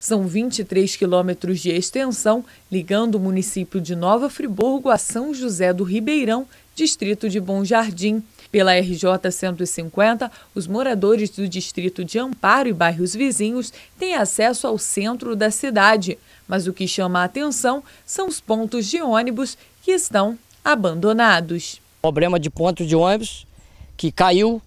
São 23 quilômetros de extensão, ligando o município de Nova Friburgo a São José do Ribeirão, distrito de Bom Jardim. Pela RJ 150, os moradores do distrito de Amparo e bairros vizinhos têm acesso ao centro da cidade, mas o que chama a atenção são os pontos de ônibus que estão abandonados. Problema de ponto de ônibus que caiu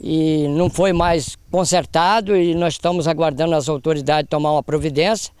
e não foi mais consertado e nós estamos aguardando as autoridades tomar uma providência.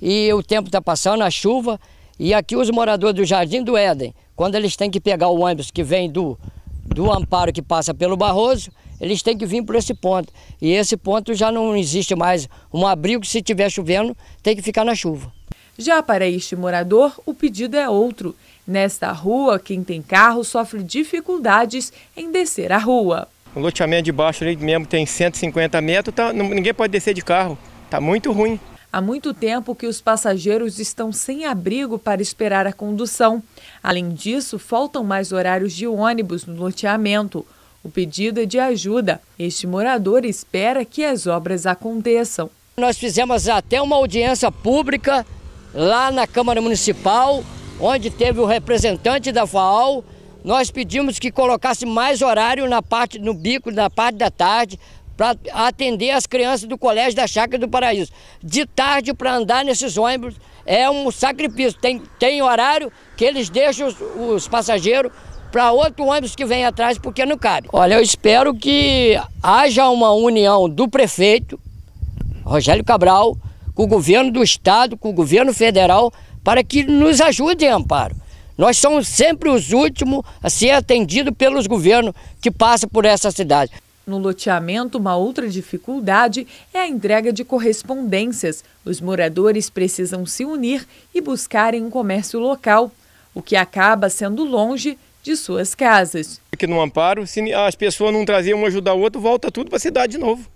E o tempo está passando, a chuva, e aqui os moradores do Jardim do Éden, quando eles têm que pegar o ônibus que vem do, do Amparo que passa pelo Barroso, eles têm que vir por esse ponto. E esse ponto já não existe mais um abrigo, se estiver chovendo, tem que ficar na chuva. Já para este morador, o pedido é outro. Nesta rua, quem tem carro sofre dificuldades em descer a rua. O loteamento de baixo ali mesmo tem 150 metros, tá, ninguém pode descer de carro. Tá muito ruim. Há muito tempo que os passageiros estão sem abrigo para esperar a condução. Além disso, faltam mais horários de ônibus no loteamento. O pedido é de ajuda. Este morador espera que as obras aconteçam. Nós fizemos até uma audiência pública lá na Câmara Municipal, onde teve o representante da FAO, nós pedimos que colocasse mais horário na parte no bico, na parte da tarde, para atender as crianças do Colégio da Chácara do Paraíso. De tarde, para andar nesses ônibus, é um sacrifício. Tem, tem horário que eles deixam os, os passageiros para outro ônibus que vem atrás, porque não cabe. Olha, eu espero que haja uma união do prefeito, Rogério Cabral, com o governo do Estado, com o governo federal, para que nos ajudem, Amparo. Nós somos sempre os últimos a ser atendidos pelos governos que passam por essa cidade. No loteamento, uma outra dificuldade é a entrega de correspondências. Os moradores precisam se unir e buscarem um comércio local, o que acaba sendo longe de suas casas. Aqui no Amparo, se as pessoas não traziam um ajudar o outro, volta tudo para a cidade de novo.